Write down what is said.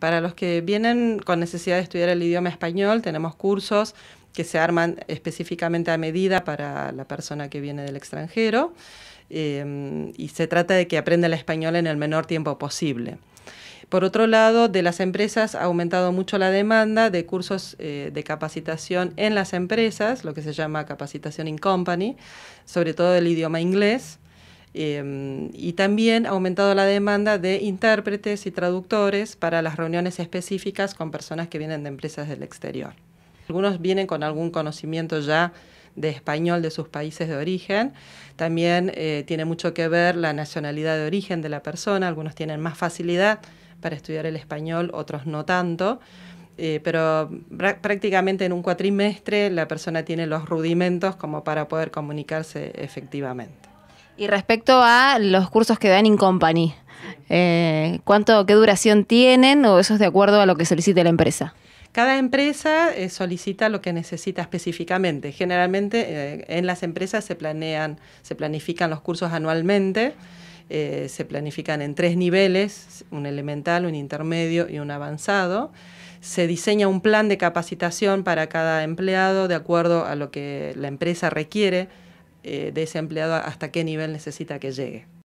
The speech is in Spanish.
Para los que vienen con necesidad de estudiar el idioma español, tenemos cursos que se arman específicamente a medida para la persona que viene del extranjero eh, y se trata de que aprenda el español en el menor tiempo posible. Por otro lado, de las empresas ha aumentado mucho la demanda de cursos eh, de capacitación en las empresas, lo que se llama capacitación in company, sobre todo del idioma inglés. Em, y también ha aumentado la demanda de intérpretes y traductores para las reuniones específicas con personas que vienen de empresas del exterior. Algunos vienen con algún conocimiento ya de español de sus países de origen. También eh, tiene mucho que ver la nacionalidad de origen de la persona. Algunos tienen más facilidad para estudiar el español, otros no tanto. Eh, pero prácticamente en un cuatrimestre la persona tiene los rudimentos como para poder comunicarse efectivamente. Y respecto a los cursos que dan in company, eh, ¿cuánto, ¿qué duración tienen o eso es de acuerdo a lo que solicite la empresa? Cada empresa eh, solicita lo que necesita específicamente. Generalmente eh, en las empresas se planean, se planifican los cursos anualmente, se planifican en tres niveles, un elemental, un intermedio y un avanzado. Se diseña un plan de capacitación para cada empleado de acuerdo a lo que la empresa requiere eh, de ese empleado hasta qué nivel necesita que llegue.